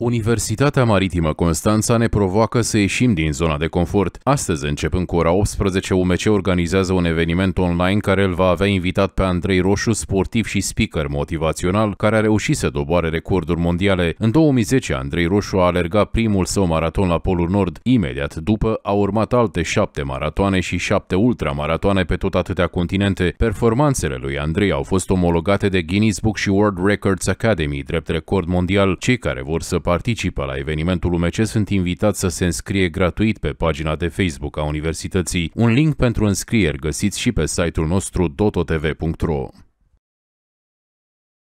Universitatea Maritimă Constanța ne provoacă să ieșim din zona de confort. Astăzi, începând cu ora 18, UMC organizează un eveniment online care îl va avea invitat pe Andrei Roșu, sportiv și speaker motivațional, care a reușit să doboare recorduri mondiale. În 2010, Andrei Roșu a alergat primul său maraton la Polul Nord. Imediat după, a urmat alte șapte maratoane și șapte ultramaratoane pe tot atâtea continente. Performanțele lui Andrei au fost omologate de Guinness Book și World Records Academy, drept record mondial. Cei care vor să participă la evenimentul UMC sunt invitați să se înscrie gratuit pe pagina de Facebook a Universității. Un link pentru înscrieri găsiți și pe site-ul nostru dototv.ro.